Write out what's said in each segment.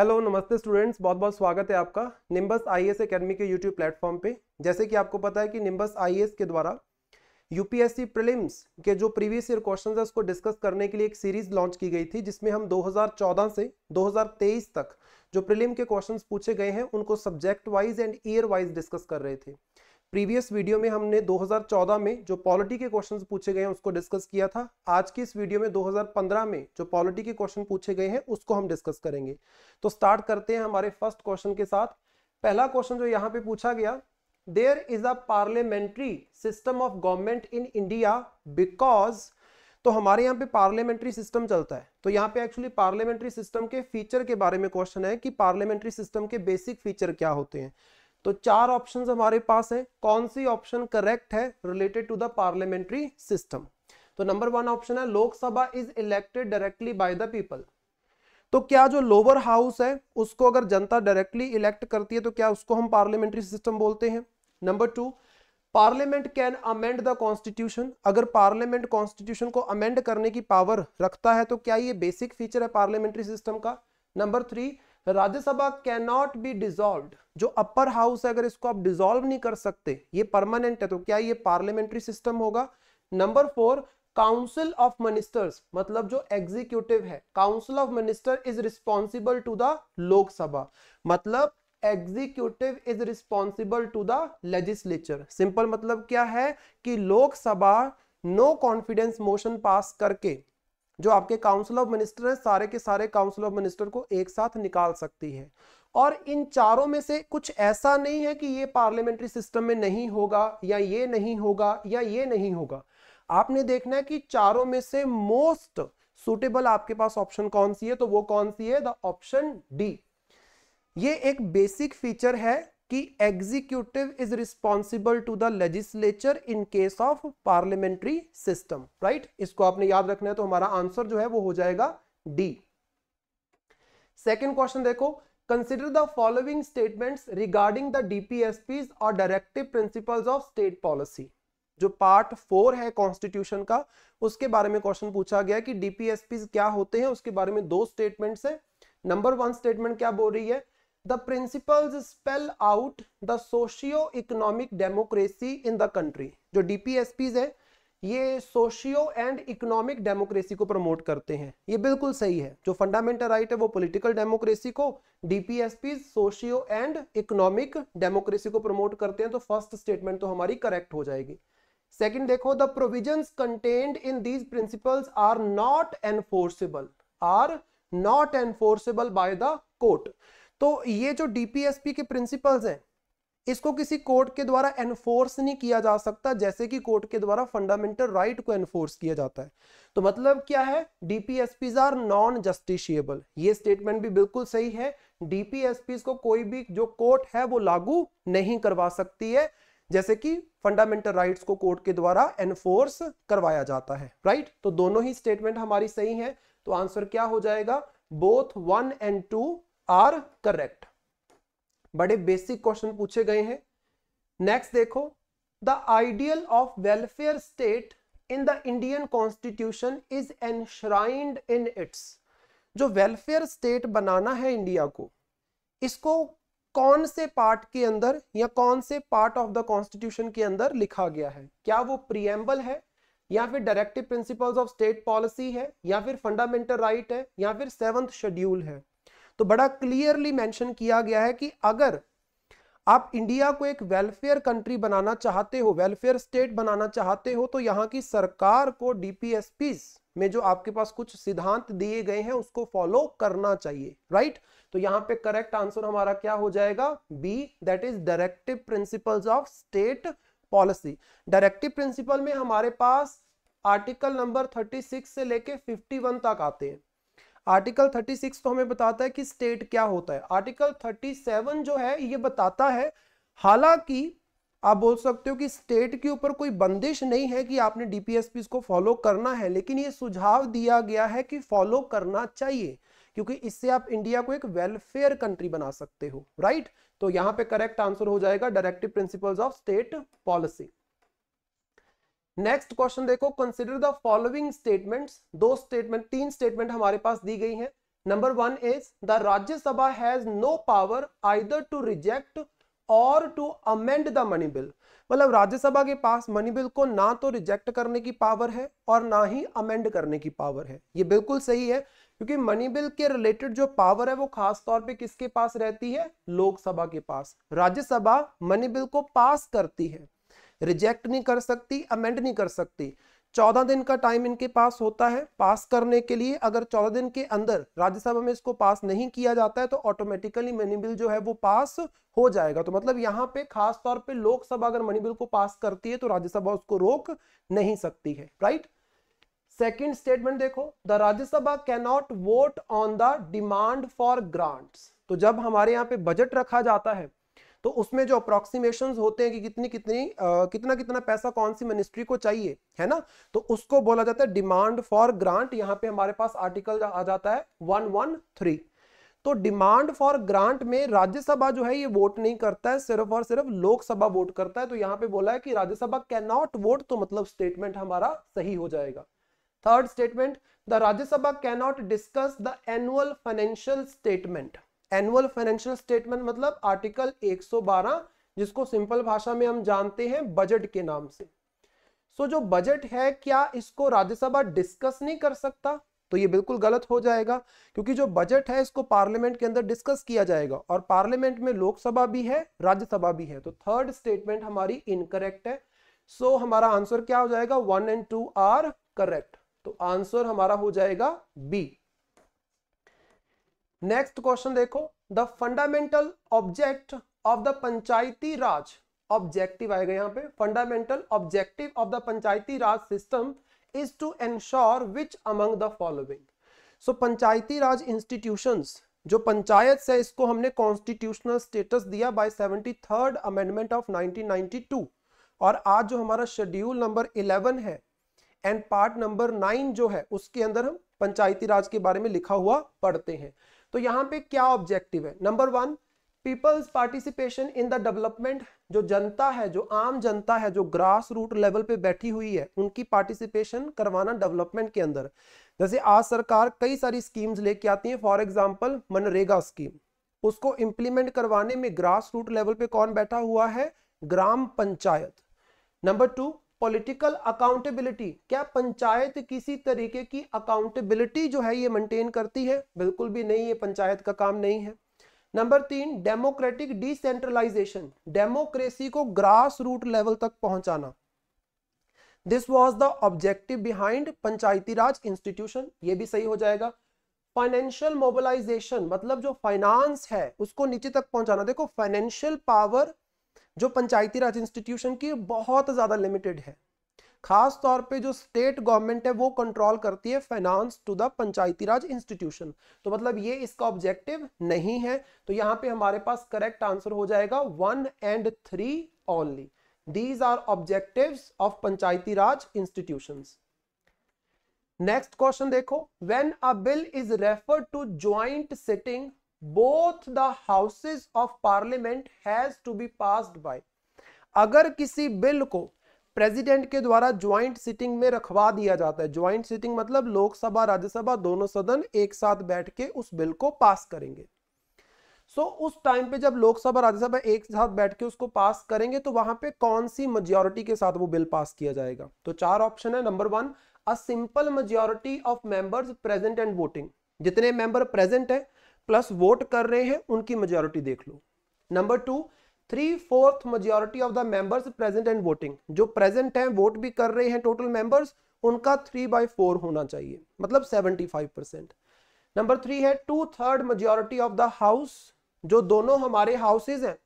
hello नमस्ते students बहुत बहुत स्वागत है आपका निम्बस आई एस अकेडमी के यूट्यूब प्लेटफॉर्म पे जैसे कि आपको पता है कि निम्बस आई के द्वारा यूपीएससी प्रीलिम्स के जो प्रीवियस ईयर क्वेश्चंस है उसको डिस्कस करने के लिए एक सीरीज लॉन्च की गई थी जिसमें हम 2014 से 2023 तक जो प्रीलिम के क्वेश्चन पूछे गए हैं उनको subject wise and year wise discuss कर रहे थे प्रीवियस वीडियो में हमने 2014 में जो पॉलिटी के क्वेश्चन पूछे गए हैं उसको डिस्कस किया था आज की इस वीडियो में 2015 में जो पॉलिटी के क्वेश्चन पूछे गए हैं उसको हम डिस्कस करेंगे तो स्टार्ट करते हैं हमारे फर्स्ट क्वेश्चन के साथ पहला क्वेश्चन जो यहाँ पे पूछा गया there is a parliamentary system of government in India because तो हमारे यहाँ पे पार्लियामेंट्री सिस्टम चलता है तो यहाँ पे एक्चुअली पार्लियामेंट्री सिस्टम के फीचर के बारे में क्वेश्चन है कि पार्लियामेंट्री सिस्टम के बेसिक फीचर क्या होते हैं तो चार ऑप्शन हमारे पास है कौन सी ऑप्शन करेक्ट है related to the parliamentary system तो नंबर वन ऑप्शन है Lok Sabha is elected directly by the people तो क्या जो लोअर हाउस है उसको अगर जनता डायरेक्टली इलेक्ट करती है तो क्या उसको हम पार्लियामेंट्री सिस्टम बोलते हैं number two parliament can amend the constitution अगर पार्लियामेंट कॉन्स्टिट्यूशन को अमेंड करने की पावर रखता है तो क्या ये बेसिक फीचर है पार्लियामेंट्री सिस्टम का number three Rajya Sabha can not be dissolve जो अपर हाउस है अगर इसको आप डिजोल्व नहीं कर सकते ये परमानेंट है तो क्या ये पार्लियामेंट्री सिस्टम होगा number four council of ministers मतलब जो एग्जीक्यूटिव है council of minister is responsible to the Lok Sabha मतलब executive is responsible to the legislature simple मतलब क्या है कि Lok Sabha no confidence motion pass करके जो आपके काउंसिल ऑफ मिनिस्टर है सारे के सारे काउंसिल ऑफ मिनिस्टर को एक साथ निकाल सकती है और इन चारों में से कुछ ऐसा नहीं है कि ये पार्लियामेंट्री सिस्टम में नहीं होगा या ये नहीं होगा या ये नहीं होगा आपने देखना है कि चारों में से मोस्ट सुटेबल आपके पास ऑप्शन कौन सी है तो वो कौन सी है द ऑप्शन डी ये एक बेसिक फीचर है कि executive is responsible to the legislature in case of parliamentary system right इसको आपने याद रखना है तो हमारा आंसर जो है वो हो जाएगा डी सेकेंड क्वेश्चन देखो consider the following statement regarding the DPSP और directive principle of state policy जो पार्ट फोर है कॉन्स्टिट्यूशन का उसके बारे में क्वेश्चन पूछा गया कि डीपीएसपी क्या होते हैं उसके बारे में दो स्टेटमेंट्स हैं नंबर वन स्टेटमेंट क्या बोल रही है the principles spell out the socio economic democracy in the country जो DPSPs है ये सोशियो एंड इकोनॉमिक डेमोक्रेसी को प्रमोट करते हैं ये बिल्कुल सही है जो फंडामेंटल राइट है वो पॉलिटिकल डेमोक्रेसी को DPSP socio and economic democracy को प्रमोट करते हैं तो फर्स्ट स्टेटमेंट तो हमारी करेक्ट हो जाएगी सेकंड देखो the provisions contained in these principles are not enforceable are not enforceable by the court तो ये जो डीपीएसपी के प्रिंसिपल्स हैं इसको किसी कोर्ट के द्वारा एनफोर्स नहीं किया जा सकता जैसे कि कोर्ट के द्वारा फंडामेंटल राइट को एनफोर्स किया जाता है तो मतलब क्या है डीपीएसपीज आर नॉन जस्टिशियबल ये स्टेटमेंट भी बिल्कुल सही है डीपीएसपीज को कोई भी जो कोर्ट है वो लागू नहीं करवा सकती है जैसे कि फंडामेंटल राइट्स को कोर्ट के द्वारा एनफोर्स करवाया जाता है राइट तो दोनों ही स्टेटमेंट हमारी सही है तो आंसर क्या हो जाएगा both one and two are correct बड़े बेसिक क्वेश्चन पूछे गए हैं नेक्स्ट देखो the ideal of welfare state in the Indian constitution is enshrined in its जो वेलफेयर स्टेट बनाना है इंडिया को इसको कौन से पार्ट के अंदर या कौन से पार्ट ऑफ द कॉन्स्टिट्यूशन के अंदर लिखा गया है क्या वो प्रियम्बल है या फिर directive principles of state policy है या फिर फंडामेंटल राइट right है या फिर सेवंथ शेड्यूल है तो बड़ा क्लियरली मेंशन किया गया है कि अगर आप इंडिया को एक वेलफेयर कंट्री बनाना चाहते हो वेलफेयर स्टेट बनाना चाहते हो तो यहाँ की सरकार को डीपीएसपी में जो आपके पास कुछ सिद्धांत दिए गए हैं उसको फॉलो करना चाहिए राइट तो यहाँ पे करेक्ट आंसर हमारा क्या हो जाएगा B that is directive principles of state policy directive principle में हमारे पास आर्टिकल नंबर 36 से लेके 51 तक आते हैं आर्टिकल 36 तो हमें बताता है कि स्टेट क्या होता है आर्टिकल 37 जो है ये बताता है हालांकि आप बोल सकते हो कि स्टेट के ऊपर कोई बंदिश नहीं है कि आपने डीपीएसपी को फॉलो करना है लेकिन ये सुझाव दिया गया है कि फॉलो करना चाहिए क्योंकि इससे आप इंडिया को एक वेलफेयर कंट्री बना सकते हो राइट तो यहां पे करेक्ट आंसर हो जाएगा directive principles of state policy next question देखो कंसिडर द फॉलोइंग स्टेटमेंट दो स्टेटमेंट तीन स्टेटमेंट हमारे पास दी गई है number one is the Rajya Sabha has no power either to reject और to amend the money bill मतलब राज्यसभा के पास मनी बिल को ना तो रिजेक्ट करने की पावर है और ना ही अमेंड करने की पावर है ये बिल्कुल सही है क्योंकि मनी बिल के रिलेटेड जो पावर है वो खास तौर पे किसके पास रहती है लोकसभा के पास राज्यसभा मनी बिल को पास करती है रिजेक्ट नहीं कर सकती अमेंड नहीं कर सकती चौदह दिन का टाइम इनके पास होता है पास करने के लिए अगर चौदह दिन के अंदर राज्यसभा में इसको पास नहीं किया जाता है तो ऑटोमेटिकली मनी बिल जो है वो पास हो जाएगा तो मतलब यहाँ पे खास तौर पे लोकसभा अगर मनी बिल को पास करती है तो राज्यसभा उसको रोक नहीं सकती है राइट सेकेंड स्टेटमेंट देखो the Rajya Sabha cannot vote on the demand for grants तो जब हमारे यहाँ पे बजट रखा जाता है तो उसमें जो अप्रोक्सीमेशन होते हैं कि कितनी कितनी आ, कितना कितना पैसा कौन सी मिनिस्ट्री को चाहिए है ना तो उसको बोला जाता है डिमांड फॉर ग्रांट यहाँ पे हमारे पास आर्टिकल आ जाता है वन वन थ्री तो डिमांड फॉर ग्रांट में राज्यसभा जो है ये वोट नहीं करता है सिर्फ और सिर्फ लोकसभा वोट करता है तो यहाँ पे बोला है कि राज्यसभा कैन नॉट वोट तो मतलब स्टेटमेंट हमारा सही हो जाएगा third statement the Rajya Sabha can not discuss the annual financial statement annual financial statement मतलब आर्टिकल 112 जिसको सिंपल भाषा में हम जानते हैं बजट के नाम से सो so, जो बजट है क्या इसको राज्यसभा डिस्कस नहीं कर सकता तो ये बिल्कुल गलत हो जाएगा क्योंकि जो बजट है इसको पार्लियामेंट के अंदर डिस्कस किया जाएगा और पार्लियामेंट में लोकसभा भी है राज्यसभा भी है तो थर्ड स्टेटमेंट हमारी इनकरेक्ट है सो so, हमारा आंसर क्या हो जाएगा one and two are correct तो आंसर हमारा हो जाएगा बी नेक्स्ट क्वेश्चन देखो the fundamental object of the panchayati raj objective आएगा यहाँ पे fundamental objective of the panchayati raj system is to ensure which among the following so panchayati raj institutions जो पंचायत है इसको हमने कॉन्स्टिट्यूशनल स्टेटस दिया by seventy third amendment of 1992 और आज जो हमारा शेड्यूल नंबर 11 है एंड पार्ट नंबर 9 जो है उसके अंदर हम पंचायती राज के बारे में लिखा हुआ पढ़ते हैं तो यहाँ पे क्या ऑब्जेक्टिव है number one peoples participation in the development जो जनता है जो आम जनता है जो ग्रास रूट लेवल पे बैठी हुई है उनकी पार्टिसिपेशन करवाना डेवलपमेंट के अंदर जैसे आज सरकार कई सारी स्कीम्स लेके आती है फॉर एग्जाम्पल मनरेगा स्कीम उसको इम्प्लीमेंट करवाने में ग्रास रूट लेवल पे कौन बैठा हुआ है gram panchayat number two political accountability क्या पंचायत किसी तरीके की अकाउंटेबिलिटी जो है ये मेंटेन करती है बिल्कुल भी नहीं ये पंचायत का काम नहीं है नंबर तीन डेमोक्रेटिक डिसेंट्रलाइजेशन डेमोक्रेसी को ग्रास रूट लेवल तक पहुंचाना this was the objective behind panchayati raj institution ये भी सही हो जाएगा फाइनेंशियल मोबिलाइजेशन मतलब जो फाइनेंस है उसको नीचे तक पहुंचाना देखो फाइनेंशियल पावर जो पंचायती राज इंस्टीट्यूशन की बहुत ज़्यादा लिमिटेड है खास तौर पे जो स्टेट गवर्नमेंट है वो कंट्रोल करती है finance to the panchayati raj institution तो मतलब ये इसका ऑब्जेक्टिव नहीं है तो यहाँ पे हमारे पास करेक्ट आंसर हो जाएगा one and three only these are objective of panchayati raj institution next question देखो when a bill is refer to joint sitting both the houses of parliament has to be pass by अगर किसी bill को president के द्वारा joint sitting में रखवा दिया जाता है ज्वाइंट सिटिंग मतलब लोकसभा राज्यसभा दोनों सदन एक साथ बैठ के उस बिल को पास करेंगे सो so, उस टाइम पे जब लोकसभा राज्यसभा एक साथ बैठ के उसको पास करेंगे तो वहां पे कौन सी मेजोरिटी के साथ वो बिल पास किया जाएगा तो चार ऑप्शन है number one a simple majority of members present and voting जितने मेंबर प्रेजेंट है प्लस वोट कर रहे हैं उनकी मेजोरिटी देख लो number two three fourth majority of the members present and voting जो प्रेजेंट हैं वोट भी कर रहे हैं टोटल मेंबर्स उनका थ्री बाई फोर होना चाहिए मतलब seventy five percent number three है two third majority of the house जो दोनों हमारे हाउसेज हैं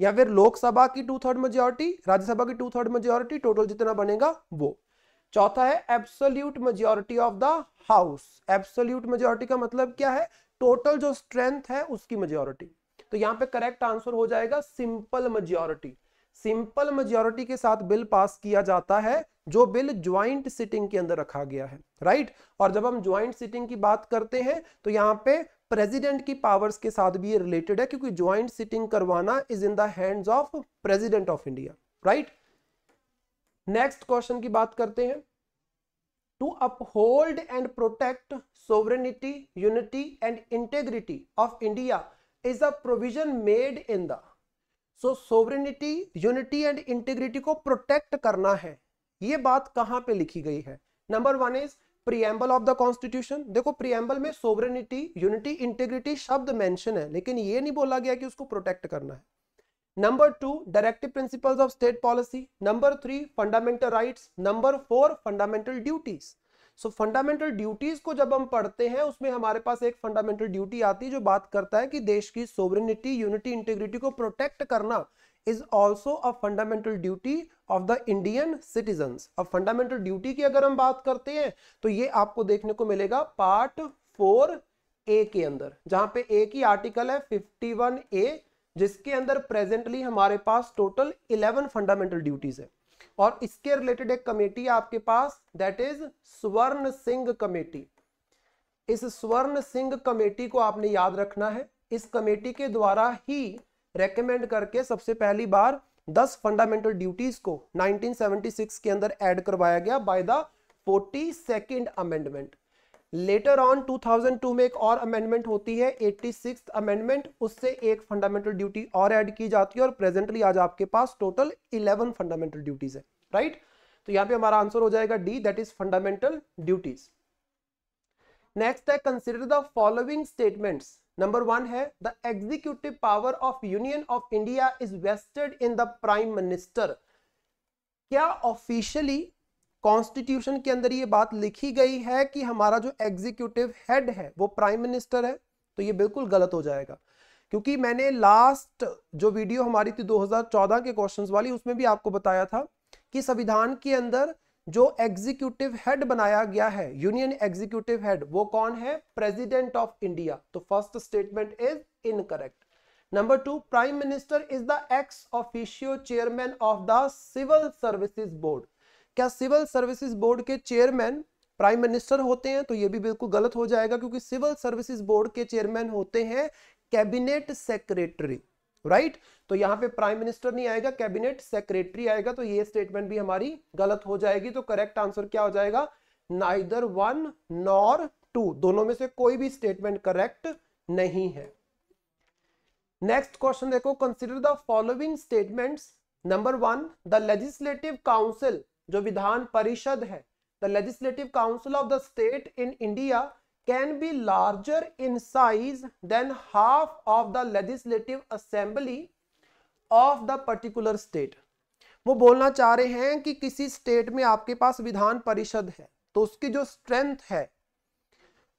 या फिर लोकसभा की टू थर्ड मेजोरिटी राज्यसभा की टू थर्ड मेजोरिटी टोटल जितना बनेगा वो चौथा है absolute majority of the house absolute majority का मतलब क्या है टोटल जो स्ट्रेंथ है उसकी मेजोरिटी तो यहां पे करेक्ट आंसर हो जाएगा सिंपल मेजोरिटी सिंपल मेजोरिटी के साथ बिल पास किया जाता है जो बिल ज्वाइंट सिटिंग के अंदर रखा गया है राइट और जब हम ज्वाइंट सिटिंग की बात करते हैं तो यहां पे प्रेसिडेंट की पावर्स के साथ भी ये रिलेटेड है क्योंकि ज्वाइंट सिटिंग करवाना is in the hands of president of India right next question की बात करते हैं to uphold and protect sovereignty, unity and integrity of India is a provision made in the so sovereignty, unity and integrity को protect करना है ये बात कहाँ पे लिखी गई है number one is preamble of the constitution देखो प्रियम्बल में सोवरेनिटी यूनिटी इंटेग्रिटी शब्द मेंशन है लेकिन ये नहीं बोला गया कि उसको प्रोटेक्ट करना है number two directive principles of state policy number three fundamental rights number four fundamental duties so fundamental duties को जब हम पढ़ते हैं उसमें हमारे पास एक फंडामेंटल ड्यूटी आती है जो बात करता है कि देश की सोवरेनिटी यूनिटी इंटीग्रिटी को प्रोटेक्ट करना is also a fundamental duty of the Indian citizen अब फंडामेंटल ड्यूटी की अगर हम बात करते हैं तो ये आपको देखने को मिलेगा पार्ट फोर ए के अंदर जहां पे ए की आर्टिकल है फिफ्टी वन ए जिसके अंदर प्रेजेंटली हमारे पास टोटल इलेवन फंडामेंटल ड्यूटीज है और इसके रिलेटेड एक कमेटी आपके पास दैट इज स्वर्ण सिंह कमेटी इस स्वर्ण सिंह कमेटी को आपने याद रखना है इस कमेटी के द्वारा ही रेकमेंड करके सबसे पहली बार 10 फंडामेंटल ड्यूटीज को 1976 के अंदर ऐड करवाया गया by the forty second amendment later on 2002 में एक और अमेंडमेंट होती है 86 अमेंडमेंट उससे एक फंडामेंटल ड्यूटी और ऐड की जाती है और प्रेजेंटली आज आपके पास टोटल 11 फंडामेंटल ड्यूटीज है राइट तो यहां पे हमारा आंसर हो जाएगा D that is fundamental duties next है consider the following statement number one है the executive power of union of India is vested in the prime minister क्या ऑफिशियली कॉन्स्टिट्यूशन के अंदर ये बात लिखी गई है कि हमारा जो एग्जीक्यूटिव हेड है वो प्राइम मिनिस्टर है तो ये बिल्कुल गलत हो जाएगा क्योंकि मैंने लास्ट जो वीडियो हमारी थी 2014 के क्वेश्चंस वाली उसमें भी आपको बताया था कि संविधान के अंदर जो एग्जीक्यूटिव हेड बनाया गया है यूनियन एग्जीक्यूटिव हेड वो कौन है प्रेजिडेंट ऑफ इंडिया तो first statement is incorrect number two prime minister is the ex officio chairman of the civil services board क्या सिविल सर्विसेज बोर्ड के चेयरमैन प्राइम मिनिस्टर होते हैं तो ये भी बिल्कुल गलत हो जाएगा क्योंकि सिविल सर्विसेज बोर्ड के चेयरमैन होते हैं कैबिनेट सेक्रेटरी राइट तो यहां पे प्राइम मिनिस्टर नहीं आएगा कैबिनेट सेक्रेटरी आएगा तो ये स्टेटमेंट भी हमारी गलत हो जाएगी तो करेक्ट आंसर क्या हो जाएगा नाइदर वन नॉर टू दोनों में से कोई भी स्टेटमेंट करेक्ट नहीं है नेक्स्ट क्वेश्चन देखो consider the following statements number one the legislative council जो विधान परिषद है the legislative council of the state in India can be larger in size than half of the legislative assembly of the particular state वो बोलना चाह रहे हैं कि किसी state में आपके पास विधान परिषद है तो उसकी जो स्ट्रेंथ है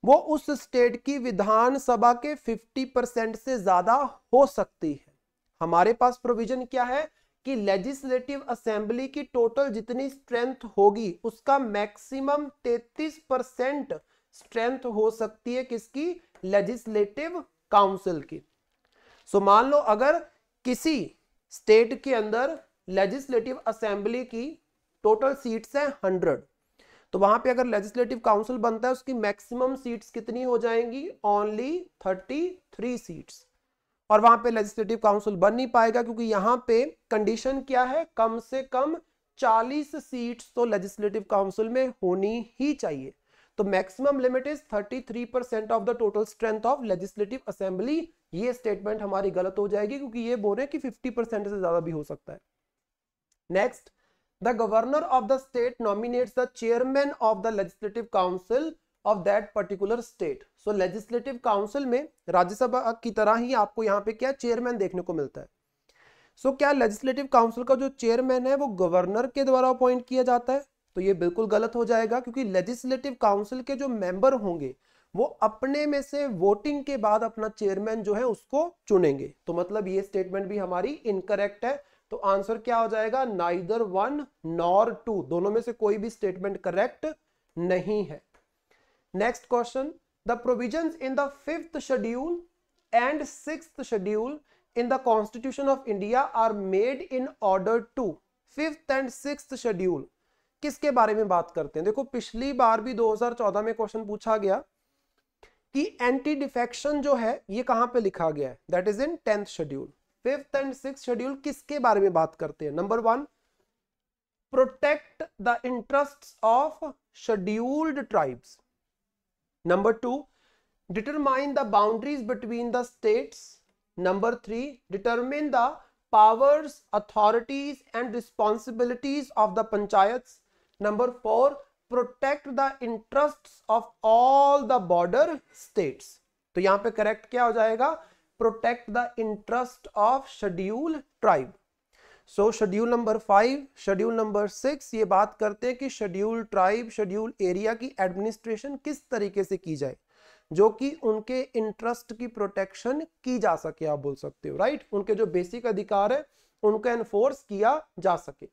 वो उस स्टेट की विधानसभा के 50 परसेंट से ज्यादा हो सकती है हमारे पास प्रोविजन क्या है कि लेजिस्लेटिव असेंबली की टोटल जितनी स्ट्रेंथ होगी उसका मैक्सिमम 33 परसेंट स्ट्रेंथ हो सकती है किसकी लेजिस्लेटिव काउंसिल की सो so, मान लो अगर किसी स्टेट के अंदर लेजिस्लेटिव असेंबली की टोटल सीट्स है हंड्रेड तो वहां पे अगर लेजिस्लेटिव काउंसिल बनता है उसकी मैक्सिमम सीट्स कितनी हो जाएंगी ओनली थर्टी थ्री सीट्स और वहां पे लेजिस्लेटिव काउंसिल बन नहीं पाएगा क्योंकि यहाँ पे कंडीशन क्या है कम से कम 40 सीट्स तो लेजिस्लेटिव काउंसिल में होनी ही चाहिए तो maximum limit is 33 percent of the total strength of legislative assembly ये स्टेटमेंट हमारी गलत हो जाएगी क्योंकि ये बोल रहे हैं कि फिफ्टी परसेंट से ज्यादा भी हो सकता है next the governor of the state nominate the chairman of the legislative council of that particular state so legislative council में राज्यसभा की तरह ही आपको यहाँ पे क्या चेयरमैन देखने को मिलता है सो so, क्या लेजिस्लेटिव काउंसिल का जो चेयरमैन है वो गवर्नर के द्वारा अपॉइंट किया जाता है तो ये बिल्कुल गलत हो जाएगा क्योंकि लेजिस्लेटिव काउंसिल के जो मेंबर होंगे वो अपने में से वोटिंग के बाद अपना चेयरमैन जो है उसको चुनेंगे तो मतलब ये स्टेटमेंट भी हमारी इनकरेक्ट है तो आंसर क्या हो जाएगा नाइदर वन नॉर टू दोनों में से कोई भी स्टेटमेंट करेक्ट नहीं है next question the provision in the fifth schedule and six schedule in the constitution of India are made in order to fifth and six schedule किसके बारे में बात करते हैं देखो पिछली बार भी 2014 में क्वेश्चन पूछा गया कि एंटी डिफेक्शन जो है ये कहां पे लिखा गया है that is in tenth schedule fifth and six schedule किसके बारे में बात करते हैं number one protect the interest of scheduled tribes number 2 determine the boundaries between the states number 3 determine the powers authorities and responsibilities of the panchayats number 4 protect the interests of all the border states तो यहां पे correct क्या हो जाएगा protect the interest of schedule tribe so schedule number five schedule number six ये बात करते हैं कि शेड्यूल ट्राइब शेड्यूल एरिया की एडमिनिस्ट्रेशन किस तरीके से की जाए जो कि उनके इंटरेस्ट की प्रोटेक्शन की जा सके आप बोल सकते हो राइट उनके जो बेसिक अधिकार है उनको एनफोर्स किया जा सके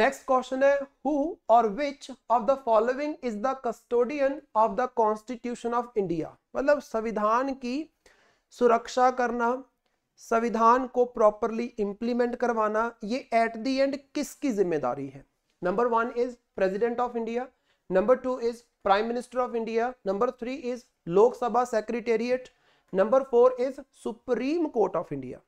नेक्स्ट क्वेश्चन है who or which of the following is the custodian of the constitution of India मतलब संविधान की सुरक्षा करना संविधान को प्रॉपरली इंप्लीमेंट करवाना ये एट दी एंड किसकी जिम्मेदारी है number one is president of India number two is prime minister of India number three is Lok Sabha secretariat number four is supreme court of India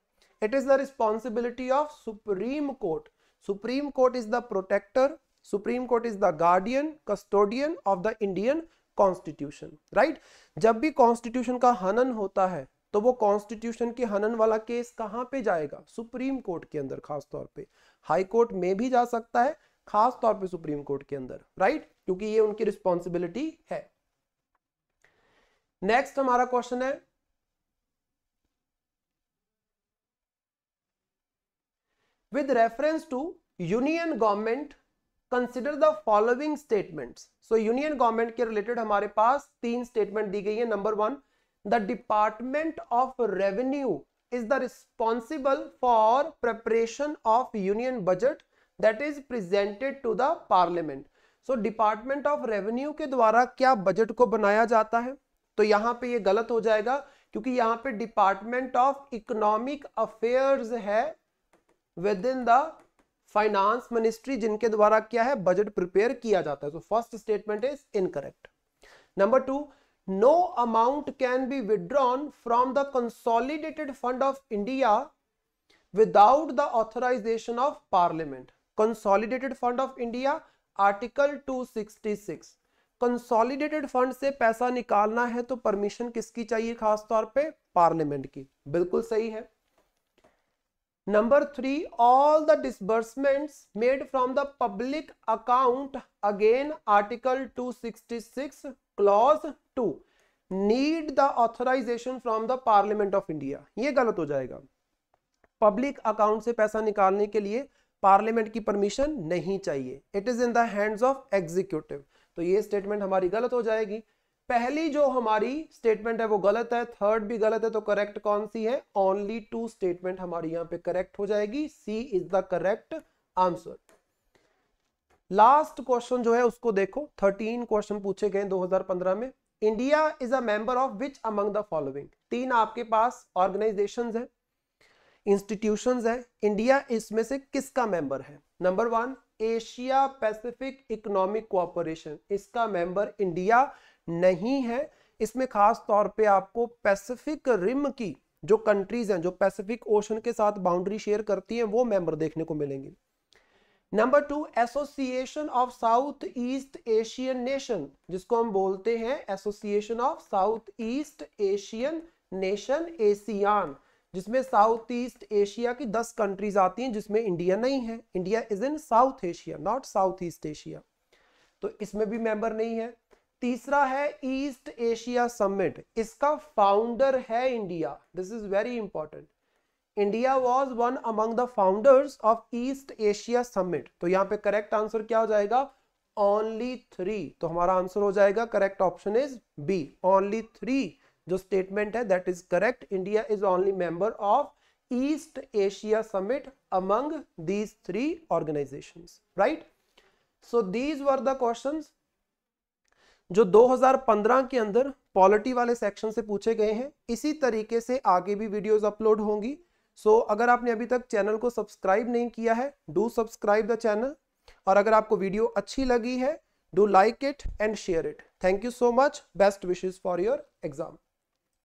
it is the responsibility of supreme court supreme court is the protector supreme court is the guardian custodian of the Indian constitution right जब भी constitution का हनन होता है तो वो constitution के हनन वाला केस कहाँ पे जाएगा सुप्रीम कोर्ट के अंदर खास तौर पे हाई कोर्ट में भी जा सकता है खास तौर पे सुप्रीम कोर्ट के अंदर राइट क्योंकि ये उनकी रिस्पॉन्सिबिलिटी है नेक्स्ट हमारा क्वेश्चन है with reference to union government consider the following statement so union government के रिलेटेड हमारे पास तीन स्टेटमेंट दी गई है number one the department of revenue is the responsible for preparation of union budget that is presented to the parliament so department of revenue के द्वारा क्या बजट को बनाया जाता है तो यहां पे ये गलत हो जाएगा क्योंकि यहां पे डिपार्टमेंट ऑफ इकोनॉमिक अफेयर्स है within the finance ministry जिनके द्वारा क्या है बजट प्रिपेयर किया जाता है so first statement is incorrect number two no amount can be withdrawn from the consolidated fund of india without the authorization of parliament consolidated fund of india article 266 consolidated fund से पैसा निकालना है तो permission किसकी चाहिए खास तौर पे पार्लियामेंट की बिल्कुल सही है number three all the disbursements made from the public account again article 266 clause two need the authorisation from the parliament of India ये गलत हो जाएगा पब्लिक अकाउंट से पैसा निकालने के लिए पार्लियामेंट की परमिशन नहीं चाहिए it is in the hands of executive तो ये स्टेटमेंट हमारी गलत हो जाएगी पहली जो हमारी स्टेटमेंट है वो गलत है थर्ड भी गलत है तो करेक्ट कौन सी है ओनली टू स्टेटमेंट हमारी यहाँ पे करेक्ट हो जाएगी C is the correct answer last question जो है उसको देखो थर्टीन क्वेश्चन पूछे गए 2015 में India is a member of which among the following तीन आपके पास ऑर्गेनाइजेशन है इंस्टीट्यूशन है इंडिया इसमें से किसका मेंबर है number one Asia Pacific economic cooperation इसका मेंबर इंडिया नहीं है इसमें खास तौर पे आपको पैसिफिक रिम की जो कंट्रीज हैं जो पैसिफिक ओशन के साथ बाउंड्री शेयर करती हैं वो मेंबर देखने को मिलेंगी number two association of south east Asian nation जिसको हम बोलते हैं association of south east Asian nation ASEAN जिसमें साउथ ईस्ट एशिया की दस कंट्रीज आती हैं जिसमें इंडिया नहीं है India is in south Asia not south east Asia तो इसमें भी मेंबर नहीं है तीसरा है ईस्ट एशिया समिट इसका फाउंडर है India this is very important India was one among the founders of east Asia summit तो यहाँ पे करेक्ट आंसर क्या हो जाएगा ओनली थ्री तो हमारा आंसर हो जाएगा correct option is B only three जो स्टेटमेंट है that is correct India is only member of east Asia summit among these three organisation right so these were the question जो 2015 के अंदर polity वाले सेक्शन से पूछे गए हैं इसी तरीके से आगे भी वीडियोस अपलोड होंगी सो so, अगर आपने अभी तक चैनल को सब्सक्राइब नहीं किया है डू सब्सक्राइब द चैनल और अगर आपको वीडियो अच्छी लगी है do like it and share it thank you so much best wishes for your exam